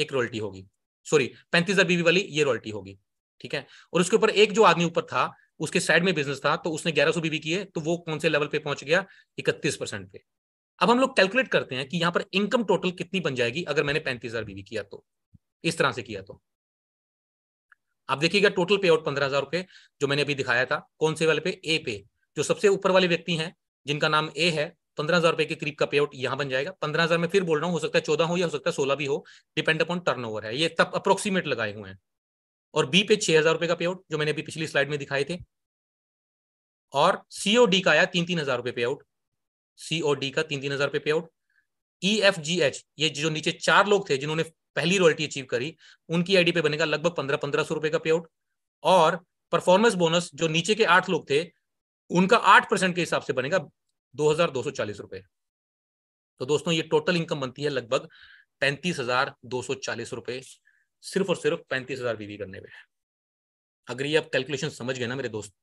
एक रॉयल्टी होगी सॉरी पैंतीस हजार बीवी वाली ये रॉयल्टी होगी ठीक है और उसके ऊपर एक जो आदमी ऊपर था उसके साइड में बिजनेस था तो उसने ग्यारह सौ बीवी की है तो वो कौन से लेवल पे पहुंच गया इकतीस परसेंट पे अब हम लोग कैलकुलेट करते हैं कि यहां पर इनकम टोटल कितनी बन जाएगी अगर मैंने पैंतीस हजार बीवी किया तो इस तरह से किया तो आप देखिएगा टोटल पे आउट पंद्रह हजार रुपए जो मैंने अभी दिखाया था कौन से वाले पे ए पे जो सबसे ऊपर वाले व्यक्ति हैं जिनका नाम ए है पंद्रह हजार रुपए के करीब का पे आउट यहाँ बन जाएगा पंद्रह हजार में फिर बोल रहा हूँ हो सकता है चौदह हो या हो सकता है सोलह भी हो डिपेंड अपॉन टर्न है ये तब अप्रोक्सीमेट लगाए हुए हैं और बी पे छह हजार रुपए का पे आउट जो मैंने अभी पिछली स्लाइड में दिखाए थे और सीओ डी का आया तीन तीन हजार रुपए पे आउट सीओ डी का तीन तीन हजार रुपए pay out E F G H ये जो नीचे चार लोग थे जिन्होंने पहली रॉयल्टी अचीव करी उनकी आईडी पे बनेगा लगभग पंद्रह पंद्रह सौ रुपए का पे आउट और परफॉर्मेंस बोनस जो नीचे के आठ लोग थे उनका आठ परसेंट के हिसाब से बनेगा दो हजार दो सौ चालीस रुपए तो दोस्तों ये टोटल इनकम बनती है लगभग पैंतीस हजार दो सौ चालीस रुपए सिर्फ और सिर्फ पैंतीस हजार बीवी करने में अगर ये आप कैलकुलेशन समझ गए ना मेरे दोस्त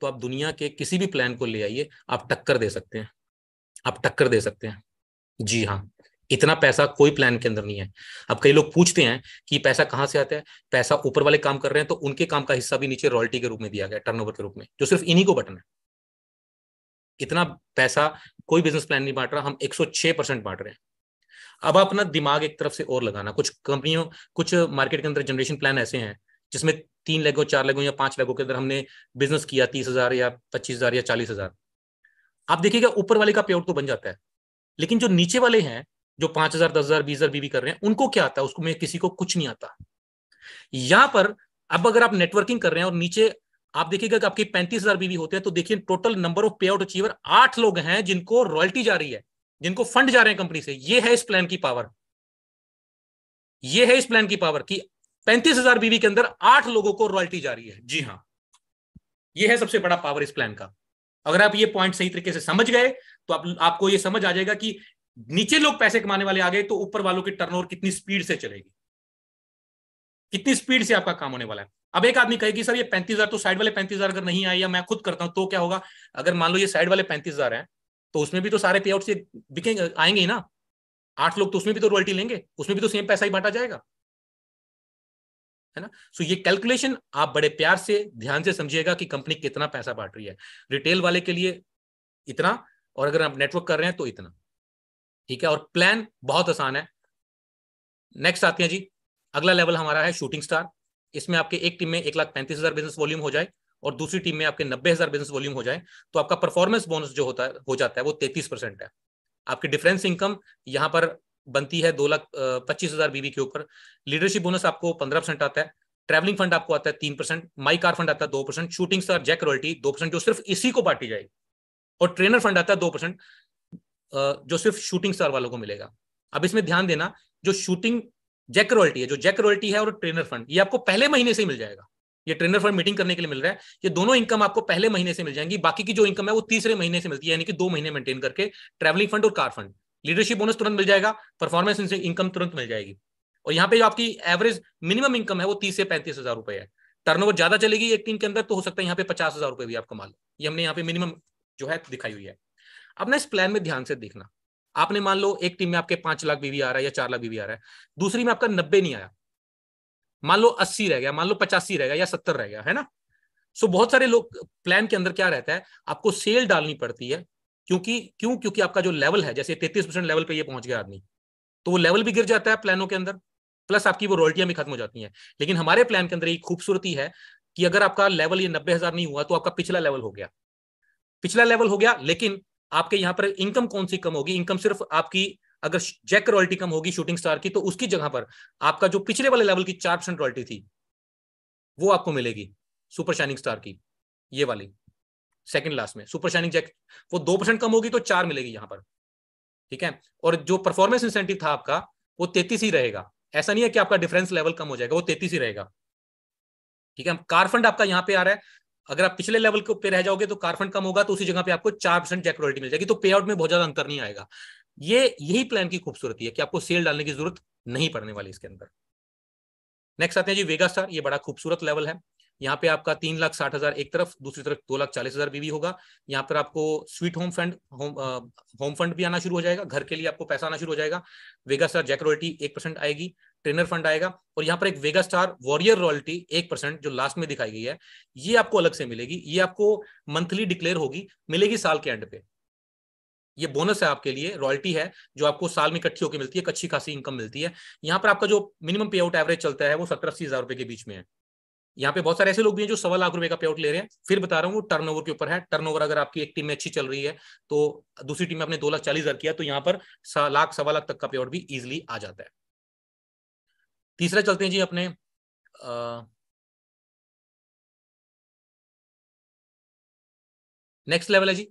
तो आप दुनिया के किसी भी प्लान को ले आइए आप टक्कर दे सकते हैं आप टक्कर दे सकते हैं जी हाँ इतना पैसा कोई प्लान के अंदर नहीं है अब कई लोग पूछते हैं कि पैसा कहां से आता है पैसा ऊपर वाले काम कर रहे हैं तो उनके काम का हिस्सा भी नीचे रॉयल्टी के रूप में दिया गया टर्नओवर के रूप में जो सिर्फ इन्हीं को बटन है इतना पैसा कोई बिजनेस प्लान नहीं बांट रहा हम 106 परसेंट बांट रहे हैं अब अपना दिमाग एक तरफ से और लगाना कुछ कंपनियों कुछ मार्केट के अंदर जनरेशन प्लान ऐसे हैं जिसमें तीन लेगो चार लेगो या पांच लेगो के अंदर हमने बिजनेस किया तीस हजार या पच्चीस हजार या चालीस हजार आप देखिएगा ऊपर वाले का पेआउट तो बन जाता है लेकिन जो नीचे वाले हैं जो पांच हजार दस हजार बीस हजार बीवी कर रहे हैं उनको क्या आता है उसको में किसी को कुछ नहीं आता यहां पर अब अगर आप नेटवर्किंग कर रहे हैं और नीचे आप देखिएगा आपके पैंतीस हजार बीवी होते हैं तो देखिए total number of pay out achiever आठ लोग हैं जिनको रॉयल्टी जा रही है जिनको फंड जा रहे हैं कंपनी से ये है इस प्लान की पावर ये है इस प्लान की पावर कि पैंतीस हजार बीवी के अंदर आठ लोगों को रॉयल्टी जा रही है जी हाँ ये है सबसे बड़ा पावर इस प्लान का अगर आप ये पॉइंट सही तरीके से समझ गए तो आप, आपको ये समझ आ जाएगा कि नीचे लोग पैसे कमाने वाले आ गए तो ऊपर वालों की टर्नओवर कितनी स्पीड से चलेगी कितनी स्पीड से आपका काम होने वाला है अब एक आदमी कहेगी सर ये पैंतीस हजार तो साइड वाले पैंतीस हजार अगर नहीं आए या मैं खुद करता हूँ तो क्या होगा अगर मान लो ये साइड वाले पैंतीस हजार है तो उसमें भी तो सारे पे आउट से बिकेंगे आएंगे ही ना आठ लोग तो उसमें भी तो रॉयल्टी लेंगे उसमें भी तो सेम पैसा ही बांटा जाएगा है ना सो ये कैलकुलेशन आप बड़े प्यार से ध्यान से समझिएगा कि कंपनी कितना पैसा बांट रही है रिटेल वाले के लिए इतना और अगर आप नेटवर्क कर रहे हैं तो इतना ठीक है और प्लान बहुत आसान है नेक्स्ट आते हैं जी अगला लेवल हमारा है शूटिंग स्टार इसमें आपके एक टीम में एक लाख पैंतीस हजार बिजनेस वॉल्यूम हो जाए और दूसरी टीम में आपके नब्बे हजार बिजनेस वॉल्यूम हो जाए तो आपका परफॉर्मेंस बोनस जो होता है हो जाता है वो तैतीस परसेंट है आपकी डिफरेंस इनकम यहाँ पर बनती है दो लाख पच्चीस हजार बीबी के ऊपर लीडरशिप बोनस आपको पंद्रह परसेंट आता है ट्रैवलिंग फंड आपको आता है तीन परसेंट माई कार फंड आता है दो percent shooting star jack royalty दो परसेंट जो सिर्फ इसी को बांटी जाएगी और ट्रेनर फंड आता है दो परसेंट जो सिर्फ शूटिंग स्टार वालों को मिलेगा अब इसमें ध्यान देना जो शूटिंग जैक रॉयल्टी है जो जैक रॉयल्टी है और ट्रेनर फंड ये आपको पहले महीने से मिल जाएगा ये ट्रेनर फंड मीटिंग करने के लिए मिल रहा है ये दोनों इनकम आपको पहले महीने से मिल जाएंगी बाकी की जो इनकम है वो तीसरे महीने से मिलती है यानी कि दो महीने मेंटेन करके ट्रैवलिंग फंड और कार फंड लीडरशिप बोनस तुरंत मिल जाएगा परफॉर्मेंस इनसे इनकम तुरंत मिल जाएगी और यहाँ पे जो आपकी एवरेज मिनिमम इनकम है वो तीस से पैंतीस हजार रुपए है ओवर ज्यादा चलेगी एक दिन के अंदर तो हो सकता है यहाँ पे पचास हजार रुपए भी आपको माल ये हमने यहाँ पे मिनिमम जो है दिखाई हुई है अपना इस प्लान में ध्यान से देखना आपने मान लो एक टीम में आपके पांच लाख बीवी आ रहा है या चार लाख बीवी आ रहा है दूसरी में आपका नब्बे नहीं आया मान लो अस्सी रह गया मान लो पचासी रह गया या सत्तर रह गया है ना सो बहुत सारे लोग प्लान के अंदर क्या रहता है आपको सेल डालनी पड़ती है क्योंकि क्यों क्योंकि आपका जो लेवल है जैसे तैतीस परसेंट लेवल पे ये पहुंच गया आदमी तो वो लेवल भी गिर जाता है प्लानों के अंदर प्लस आपकी वो रॉयल्टियां भी खत्म हो जाती हैं लेकिन हमारे प्लान के अंदर ये खूबसूरती है कि अगर आपका लेवल ये नब्बे हजार नहीं हुआ तो आपका पिछला लेवल हो गया पिछला लेवल हो गया लेकिन आपके यहाँ पर इनकम कौन सी कम होगी इनकम सिर्फ आपकी अगर जैक रॉयल्टी कम होगी शूटिंग स्टार की तो उसकी जगह पर आपका जो पिछले वाले लेवल की चार परसेंट रॉयल्टी थी वो आपको मिलेगी सुपर शाइनिंग स्टार की ये वाली सेकंड लास्ट में सुपर शाइनिंग जैक वो दो परसेंट कम होगी तो चार मिलेगी यहां पर ठीक है और जो परफॉर्मेंस इंसेंटिव था आपका वो तेतीस ही रहेगा ऐसा नहीं है कि आपका डिफरेंस लेवल कम हो जाएगा वो तेतीस ही रहेगा ठीक है कार फंड आपका यहाँ पे आ रहा है अगर आप पिछले लेवल के ऊपर रह जाओगे तो कारफंड कम होगा तो उसी जगह पे आपको चार परसेंट जैक रॉयल्टी मिल जाएगी तो पे आउट में बहुत ज्यादा अंतर नहीं आएगा ये यही प्लान की खूबसूरती है कि आपको सेल डालने की जरूरत नहीं पड़ने वाली इसके अंदर नेक्स्ट आते हैं जी वेगा स्टार ये बड़ा खूबसूरत लेवल है यहाँ पे आपका तीन लाख साठ हजार एक तरफ दूसरी तरफ दो लाख चालीस हजार बीवी होगा यहाँ पर आपको sweet home fund home home fund भी आना शुरू हो जाएगा घर के लिए आपको पैसा आना शुरू हो जाएगा वेगा स्टार जैक रॉयल्टी एक परसेंट आएगी ट्रेनर फंड आएगा और यहाँ पर एक वेगा स्टार वॉरियर रॉयल्टी एक परसेंट जो लास्ट में दिखाई गई है ये आपको अलग से मिलेगी ये आपको मंथली डिक्लेयर होगी मिलेगी साल के एंड पे ये बोनस है आपके लिए रॉयल्टी है जो आपको साल में इकट्ठी होकर मिलती है अच्छी खासी इनकम मिलती है यहाँ पर आपका जो मिनिमम पे आउट एवरेज चलता है वो सत्तर अस्सी हजार रुपए के बीच में है यहाँ पे बहुत सारे ऐसे लोग भी हैं जो सवा लाख रुपए का पे आउट ले रहे हैं फिर बता रहा हूँ टर्नओवर के ऊपर है टर्नओवर अगर आपकी एक टीम में अच्छी चल रही है तो दूसरी टीम में आपने दो लाख चालीस हजार किया तो यहाँ पर लाख सवा लाख तक का पे आउट भी इजिली आ जाता है तीसरा चलते हैं जी अपने नेक्स्ट लेवल है जी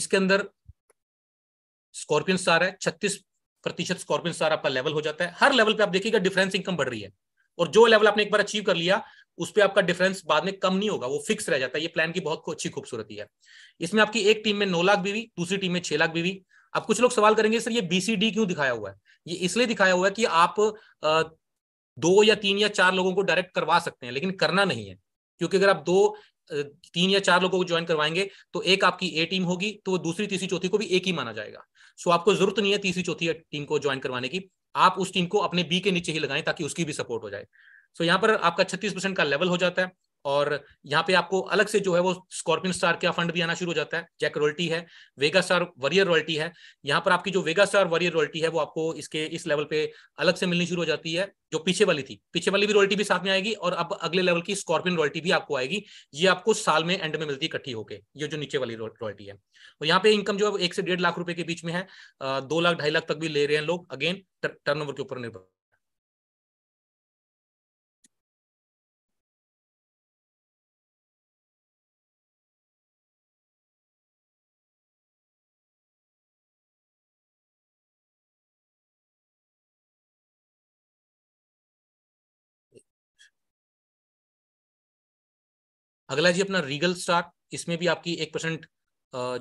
इसके अंदर स्कॉर्पियन स्टार है छत्तीस प्रतिशत स्कॉर्पियन स्टार आपका लेवल हो जाता है हर लेवल पे आप देखिएगा डिफरेंस इनकम बढ़ रही है और जो लेवल आपने एक बार अचीव कर लिया उस पर आपका डिफरेंस बाद में कम नहीं होगा वो फिक्स रह जाता है ये प्लान की बहुत अच्छी खूबसूरती है इसमें आपकी एक टीम में नौ लाख बीवी दूसरी टीम में छह लाख बीवी अब कुछ लोग सवाल करेंगे सर ये बीसीडी क्यों दिखाया हुआ है ये इसलिए दिखाया हुआ है कि आप दो या तीन या चार लोगों को डायरेक्ट करवा सकते हैं लेकिन करना नहीं है क्योंकि अगर आप दो तीन या चार लोगों को ज्वाइन करवाएंगे तो एक आपकी ए टीम होगी तो दूसरी तीसरी चौथी को भी एक ही माना जाएगा सो आपको जरूरत नहीं है तीसरी चौथी टीम को ज्वाइन करवाने की आप उस टीम को अपने बी के नीचे ही लगाएं ताकि उसकी भी सपोर्ट हो जाए सो यहाँ पर आपका छत्तीस परसेंट का लेवल हो जाता है और यहाँ पे आपको अलग से जो है वो स्कॉर्पियन स्टार का फंड भी आना शुरू हो जाता है जैक रॉयल्टी है वेगा स्टार वॉरियर रॉयल्टी है यहाँ पर आपकी जो वेगा स्टार वॉरियर रॉयल्टी है वो आपको इसके इस लेवल पे अलग से मिलनी शुरू हो जाती है जो पीछे वाली थी पीछे वाली भी रॉयल्टी भी साथ में आएगी और अब अगले लेवल की स्कॉर्पियन रॉयल्टी भी आपको आएगी ये आपको साल में एंड में मिलती है इकट्ठी होकर ये जो नीचे वाली रॉयल्टी है और यहाँ पे इनकम जो है एक से डेढ़ लाख रुपए के बीच में है दो लाख ढाई लाख तक भी ले रहे हैं लोग अगेन टर्न के ऊपर निर्भर अगला जी अपना रीगल स्टार इसमें भी आपकी एक परसेंट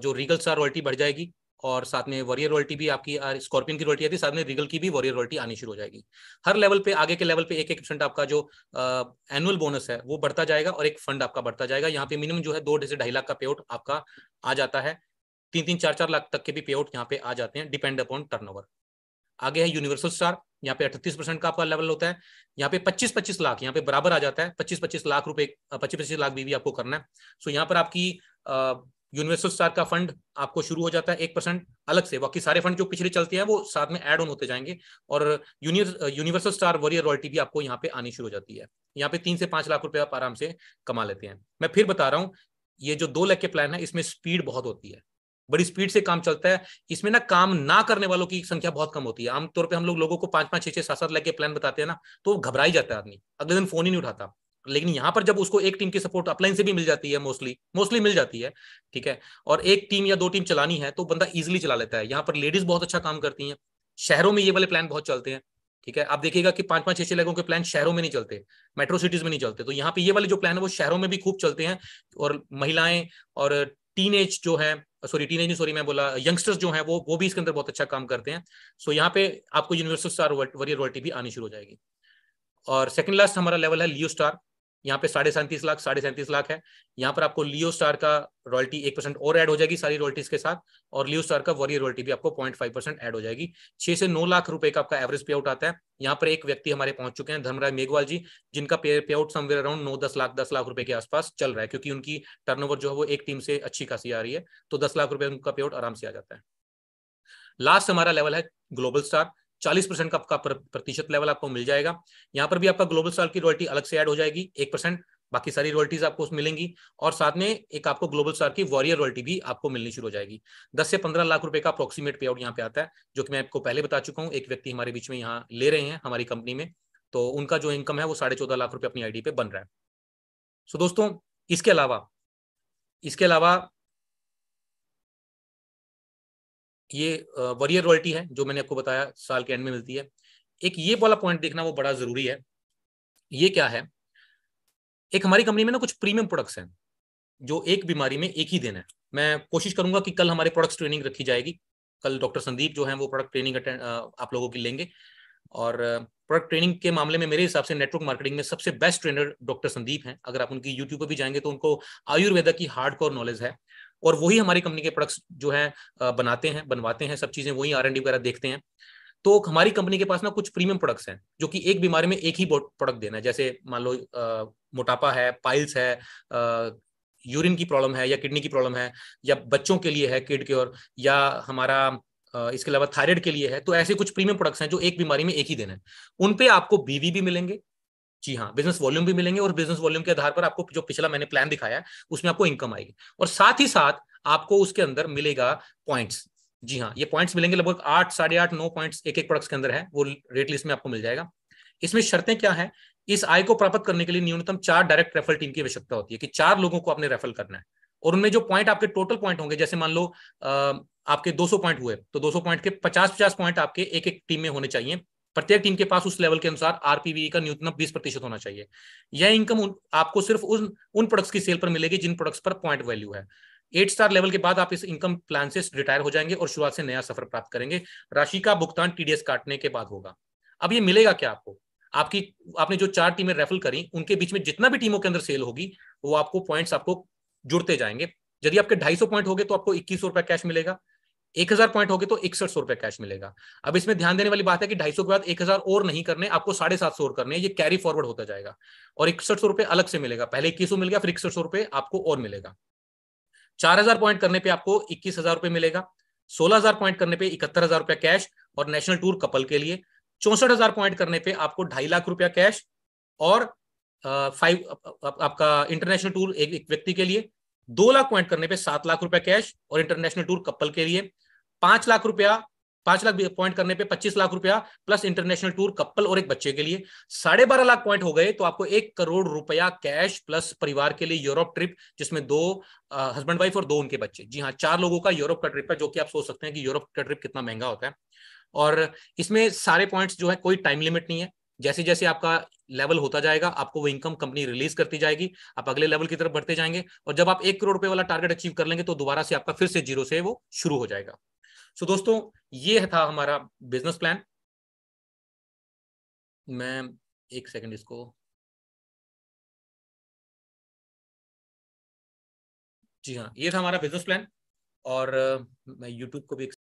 जो रीगल स्टार रॉयल्टी बढ़ जाएगी और साथ में वॉरियर रॉयल्टी भी आपकी स्कॉर्पियन की रॉयल्टी आती है साथ में रीगल की भी वॉरियर रॉयल्टी आनी शुरू हो जाएगी हर लेवल पे आगे के लेवल पे एक एक परसेंट आपका जो एनुअल बोनस है वो बढ़ता जाएगा और एक फंड आपका बढ़ता जाएगा यहाँ पे मिनिमम जो है दो से ढाई लाख का पेआउट आपका आ जाता है तीन तीन चार चार लाख तक के भी पेआउट यहाँ पे आ जाते हैं डिपेंड अपॉन टर्न आगे है यूनिवर्सल स्टार यहाँ पे अठतीस परसेंट का आपका लेवल होता है यहाँ पे पच्चीस पच्चीस लाख यहाँ पे बराबर आ जाता है पच्चीस पच्चीस लाख रुपए पच्चीस पच्चीस लाख बीवी आपको करना है सो यहाँ पर आपकी यूनिवर्सल स्टार का फंड आपको शुरू हो जाता है एक परसेंट अलग से बाकी सारे फंड जो पिछले चलते हैं वो साथ में एड ऑन होते जाएंगे और यूनिवर्सल स्टार वॉरियर रॉयल्टी भी आपको यहाँ पे आनी शुरू हो जाती है यहाँ पे तीन से पांच लाख रुपए आप आराम से कमा लेते हैं मैं फिर बता रहा हूँ ये जो दो लाख के प्लान है इसमें स्पीड बहुत होती है बड़ी स्पीड से काम चलता है इसमें ना काम ना करने वालों की संख्या बहुत कम होती है आमतौर पर हम लोग लोगों को पांच पांच छह छह सात सात लगे प्लान बताते हैं ना तो घबरा ही जाता है आदमी अगले दिन फोन ही नहीं उठाता लेकिन यहां पर जब उसको एक टीम की सपोर्ट अपलाइन से भी मिल जाती है मोस्टली मोस्टली मिल जाती है ठीक है और एक टीम या दो टीम चलानी है तो बंदा इजिली चला लेता है यहाँ पर लेडीज बहुत अच्छा काम करती हैं शहरों में ये वाले प्लान बहुत चलते हैं ठीक है आप देखिएगा कि पांच पांच छह छह लोगों के प्लान शहरों में नहीं चलते मेट्रो सिटीज में नहीं चलते तो यहाँ पे ये वाले जो प्लान है वो शहरों में भी खूब चलते हैं और महिलाएं और टीन जो है सॉरी टीन एज सॉरी मैं बोला यंगस्टर्स जो है वो वो भी इसके अंदर बहुत अच्छा काम करते हैं सो so, यहाँ पे आपको यूनिवर्सल स्टार वरियर रॉयल्टी भी आनी शुरू हो जाएगी और सेकंड लास्ट हमारा लेवल है लियो स्टार यहाँ पे साढ़े सैंतीस लाख साढ़े सैंतीस लाख है यहाँ पर आपको लियो स्टार का रॉयल्टी एक परसेंट और ऐड हो जाएगी सारी रॉयल्टीज के साथ और लियो स्टार का वॉरियर रॉयल्टी भी आपको पॉइंट फाइव परसेंट एड हो जाएगी छह से नौ लाख रुपए का आपका एवरेज पे आउट आता है यहाँ पर एक व्यक्ति हमारे पहुंच चुके हैं धर्मराय मेघवाल जी जिनका पे आउट समवेयर अराउंड नौ दस लाख दस लाख रुपए के आसपास चल रहा है क्योंकि उनकी टर्न जो है वो एक टीम से अच्छी खासी आ रही है तो दस लाख रुपए उनका पे आउट आराम से आ जाता है लास्ट हमारा लेवल है ग्लोबल स्टार चालीस परसेंट का आपका प्रतिशत लेवल आपको मिल जाएगा यहाँ पर भी आपका ग्लोबल स्टार की रॉयल्टी अलग से ऐड हो जाएगी एक परसेंट बाकी सारी रॉयल्टीज आपको मिलेंगी और साथ में एक आपको ग्लोबल स्टार की वॉरियर रॉयल्टी भी आपको मिलनी शुरू हो जाएगी दस से पंद्रह लाख रुपए का अप्रोक्सीमेट पे आउट यहाँ पे आता है जो कि मैं आपको पहले बता चुका हूँ एक व्यक्ति हमारे बीच में यहाँ ले रहे हैं हमारी कंपनी में तो उनका जो इनकम है वो साढ़े चौदह लाख रुपए अपनी आईडी पे बन रहा है सो दोस्तों इसके अलावा इसके अलावा ये वरियर रॉयल्टी है जो मैंने आपको बताया साल के एंड में मिलती है एक ये वाला पॉइंट देखना वो बड़ा जरूरी है ये क्या है एक हमारी कंपनी में ना कुछ प्रीमियम प्रोडक्ट्स हैं जो एक बीमारी में एक ही दिन है मैं कोशिश करूंगा कि कल हमारे प्रोडक्ट्स ट्रेनिंग रखी जाएगी कल डॉक्टर संदीप जो है वो प्रोडक्ट ट्रेनिंग आप लोगों की लेंगे और प्रोडक्ट ट्रेनिंग के मामले में मेरे हिसाब से नेटवर्क मार्केटिंग में सबसे बेस्ट ट्रेनर डॉक्टर संदीप हैं अगर आप उनकी यूट्यूब पर भी जाएंगे तो उनको आयुर्वेदा की हार्ड नॉलेज है और वही हमारी कंपनी के प्रोडक्ट्स जो है बनाते हैं बनवाते हैं सब चीजें वही आर एंड डी वगैरह देखते हैं तो हमारी कंपनी के पास ना कुछ प्रीमियम प्रोडक्ट्स हैं जो कि एक बीमारी में एक ही प्रोडक्ट देना है जैसे मान लो मोटापा है पाइल्स है यूरिन की प्रॉब्लम है या किडनी की प्रॉब्लम है या बच्चों के लिए है किड क्योर या हमारा इसके अलावा थायराइड के लिए है तो ऐसे कुछ प्रीमियम प्रोडक्ट्स हैं जो एक बीमारी में एक ही देना है उन पे आपको बीवी भी मिलेंगे जी हाँ बिजनेस वॉल्यूम भी मिलेंगे और बिजनेस वॉल्यूम के आधार पर आपको जो पिछला मैंने प्लान दिखाया है उसमें आपको इनकम आएगी और साथ ही साथ आपको उसके अंदर मिलेगा पॉइंट्स जी हाँ ये पॉइंट्स मिलेंगे लगभग आठ साढ़े आठ नौ पॉइंट्स एक एक प्रोडक्ट्स के अंदर है वो रेट लिस्ट में आपको मिल जाएगा इसमें शर्तें क्या है इस आय को प्राप्त करने के लिए न्यूनतम चार डायरेक्ट रेफरल टीम की आवश्यकता होती है कि चार लोगों को आपने रेफर करना है और उनमें जो पॉइंट आपके टोटल पॉइंट होंगे जैसे मान लो आपके 200 पॉइंट हुए तो 200 पॉइंट के 50 50 पॉइंट आपके एक एक टीम में होने चाहिए प्रत्येक टीम के पास उस लेवल के अनुसार आरपीवी का न्यूनतम बीस प्रतिशत होना चाहिए यह इनकम आपको सिर्फ उन उन प्रोडक्ट्स की सेल पर मिलेगी जिन प्रोडक्ट्स पर पॉइंट वैल्यू है एट स्टार लेवल के बाद आप इस इनकम प्लान से रिटायर हो जाएंगे और शुरुआत से नया सफर प्राप्त करेंगे राशि का भुगतान टीडीएस काटने के बाद होगा अब ये मिलेगा क्या आपको आपकी आपने जो चार टीमें रेफल करी उनके बीच में जितना भी टीमों के अंदर सेल होगी वो आपको पॉइंट्स आपको जुड़ते जाएंगे यदि आपके 250 पॉइंट हो गए तो आपको इक्कीस रुपए कैश मिलेगा एक हजार पॉइंट होगी तो इकसठ सौ रुपए कैश मिलेगा अब इसमें ध्यान देने वाली बात है कि ढाई सौ के बाद एक हजार और नहीं करने आपको साढ़े सात सौ और करने ये कैरी फॉरवर्ड होता जाएगा और इकसठ सौ रुपए अलग से मिलेगा पहले इक्कीस सौ मिल गया फिर इकसठ सौ रुपए आपको और मिलेगा चार हजार पॉइंट करने पे आपको इक्कीस हजार रुपए मिलेगा सोलह हजार पॉइंट करने पे इकहत्तर हजार रुपया कैश और नेशनल टूर कपल के लिए चौसठ हजार पॉइंट करने पे आपको ढाई लाख रुपया कैश और फाइव आपका इंटरनेशनल टूर एक व्यक्ति के लिए दो लाख पॉइंट करने पे सात लाख रुपया कैश और इंटरनेशनल टूर कपल के लिए पांच लाख रुपया पांच लाख पॉइंट करने पे पच्चीस लाख रुपया प्लस इंटरनेशनल टूर कपल और एक बच्चे के लिए साढ़े बारह लाख पॉइंट हो गए तो आपको एक करोड़ रुपया कैश प्लस परिवार के लिए यूरोप ट्रिप जिसमें दो हस्बैंड वाइफ और दो उनके बच्चे जी हाँ चार लोगों का यूरोप का ट्रिप है जो कि आप सोच सकते हैं कि यूरोप का ट्रिप कितना महंगा होता है और इसमें सारे पॉइंट्स जो है कोई टाइम लिमिट नहीं है जैसे जैसे आपका लेवल होता जाएगा आपको वो इनकम कंपनी रिलीज करती जाएगी आप अगले लेवल की तरफ बढ़ते जाएंगे और जब आप एक करोड़ रुपए वाला टारगेट अचीव कर लेंगे तो दोबारा से आपका फिर से जीरो से वो शुरू हो जाएगा सो दोस्तों ये था हमारा बिजनेस प्लान मैं एक सेकंड इसको जी हाँ ये था हमारा बिजनेस प्लान और मैं यूट्यूब को भी